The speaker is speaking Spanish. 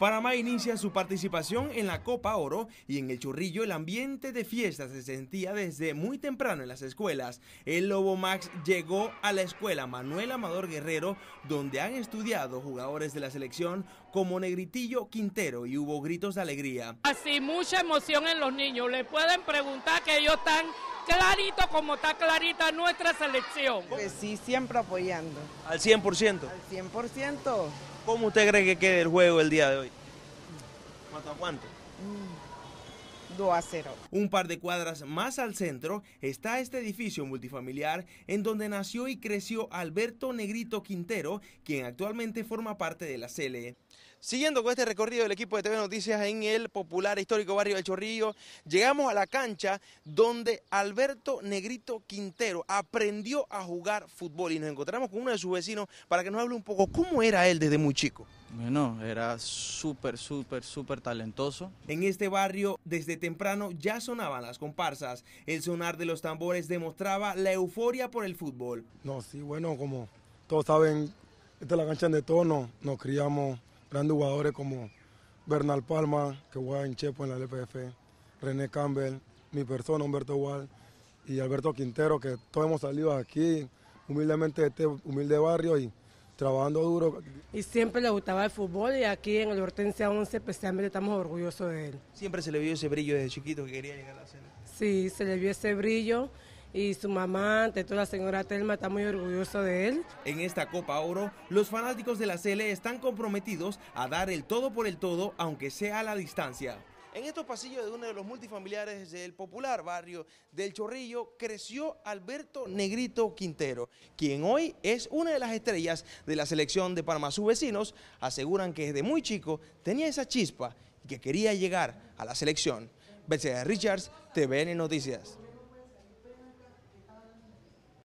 Panamá inicia su participación en la Copa Oro y en el Churrillo el ambiente de fiesta se sentía desde muy temprano en las escuelas. El Lobo Max llegó a la escuela Manuel Amador Guerrero donde han estudiado jugadores de la selección como Negritillo Quintero y hubo gritos de alegría. Así mucha emoción en los niños. Le pueden preguntar que ellos están clarito como está clarita nuestra selección. Pues sí, siempre apoyando. ¿Al 100%? Al 100%. ¿Cómo usted cree que quede el juego el día de hoy? ¿Cuánto a mm. cuánto? Un par de cuadras más al centro está este edificio multifamiliar en donde nació y creció Alberto Negrito Quintero, quien actualmente forma parte de la CLE. Siguiendo con este recorrido del equipo de TV Noticias en el popular e histórico barrio del Chorrillo, llegamos a la cancha donde Alberto Negrito Quintero aprendió a jugar fútbol y nos encontramos con uno de sus vecinos para que nos hable un poco cómo era él desde muy chico. Bueno, era súper, súper, súper talentoso. En este barrio, desde temprano ya sonaban las comparsas. El sonar de los tambores demostraba la euforia por el fútbol. No, sí, bueno, como todos saben, esta es la cancha de tono. Nos criamos grandes jugadores como Bernal Palma, que juega en Chepo en la LPF, René Campbell, mi persona, Humberto Wall, y Alberto Quintero, que todos hemos salido aquí, humildemente de este humilde barrio y trabajando duro. Y siempre le gustaba el fútbol y aquí en el Hortensia 11 especialmente pues, estamos orgullosos de él. Siempre se le vio ese brillo desde chiquito que quería llegar a la cele. Sí, se le vio ese brillo y su mamá, ante toda la señora Telma, está muy orgulloso de él. En esta Copa Oro, los fanáticos de la Cele están comprometidos a dar el todo por el todo, aunque sea a la distancia. En estos pasillos de uno de los multifamiliares del popular barrio del Chorrillo creció Alberto Negrito Quintero, quien hoy es una de las estrellas de la selección de Panamá. Sus vecinos aseguran que desde muy chico tenía esa chispa y que quería llegar a la selección. Mercedes Richards, TVN Noticias.